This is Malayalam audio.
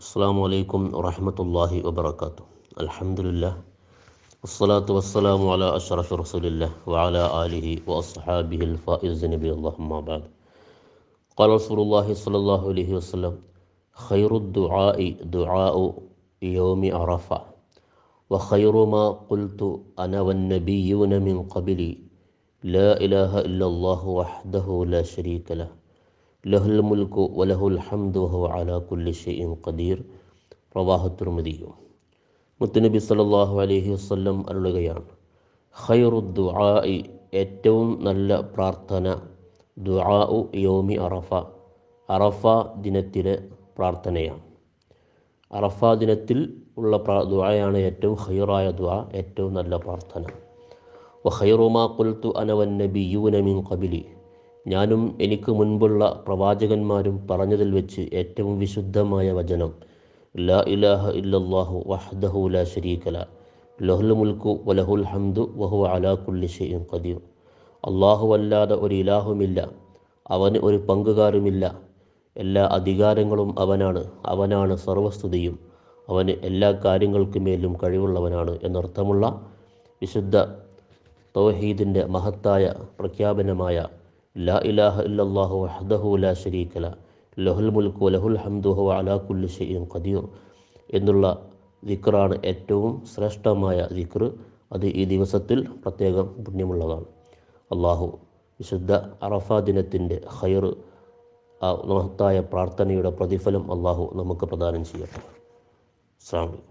السلام عليكم അസ്സാം വലൈക്കും വറഹമത്തല്ലാഹി വബർക്കാത്തു അലഹമുല്ല വസ്സലാത്തു വസ്സലാമു അല അഷ്റഫ് റസൂലില്ല വഅല ആലിഹി വഅസ്ഹാബിഹി الفائز നബി അല്ലാഹുമ്മ بعد قال رسول الله صلى الله عليه وسلم خير الدعاء دعاء يوم عرفة وخير ما قلت أنا والنبيون من قبلي لا إله إلا الله وحده لا شريك له ലഹുൽ മുൽക്കു വലഹുൽ ഹംദുഹു അലാ കുല്ലി ഷെയ്ൻ ഖദീർ പ്രവാഹ തിർമതിയും മുത്തുനബി സല്ലാഹു അലഹി വസ്ല്ലം അരുളുകയാണ് ഖൈറുദ്ദുആഇ ഏറ്റവും നല്ല പ്രാർത്ഥന ദുആഉ യോമി അറഫ അറഫ ദിനത്തിലെ പ്രാർത്ഥനയാണ് അറഫ ദിനത്തിൽ ഉള്ള പ്രാ ദുആയാണ് ഏറ്റവും ഖൈറായ ദുആ ഏറ്റവും നല്ല പ്രാർത്ഥന വ ഖൈറുമാ കുൽത്തു അനവൻ നബിയൂന മിൻ ഖബിലി ഞാനും എനിക്ക് മുൻപുള്ള പ്രവാചകന്മാരും പറഞ്ഞതിൽ വെച്ച് ഏറ്റവും വിശുദ്ധമായ വചനം ലാ ഇലാഹ ഇല്ലാഹു വഹ്ദഹു ലാ ശരീകല ലഹുൽ മുൽക്കു വലഹുൽ ഹംദു വഹു അലാ കുല്ലി ഷെയ്യും അള്ളാഹു അല്ലാതെ ഒരു ഇലാഹുമില്ല അവന് ഒരു പങ്കുകാരുമില്ല എല്ലാ അധികാരങ്ങളും അവനാണ് അവനാണ് സർവസ്തുതിയും അവന് എല്ലാ കാര്യങ്ങൾക്കുമേലും കഴിവുള്ളവനാണ് എന്നർത്ഥമുള്ള വിശുദ്ധ തൗഹീദിൻ്റെ മഹത്തായ പ്രഖ്യാപനമായ لا إله إلا الله وحده لا شريك له له الملك وله الحمد وهو على كل شيء قدير എന്നുള്ള ദിക്റാണ് ഏറ്റവും ശ്രേഷ്ഠമായ ദിക്ർ അത് ഈ ദിവസത്തിൽ പ്രത്യേകം പുണ്യമുള്ളതാണ് അള്ളാഹു വിശുദ്ധ അറഫ ദിനത്തിൻ്റെ ഹൈർ ആ മഹത്തായ പ്രാർത്ഥനയുടെ പ്രതിഫലം അള്ളാഹു നമുക്ക് പ്രദാനം ചെയ്യട്ടെ സ്ലാമി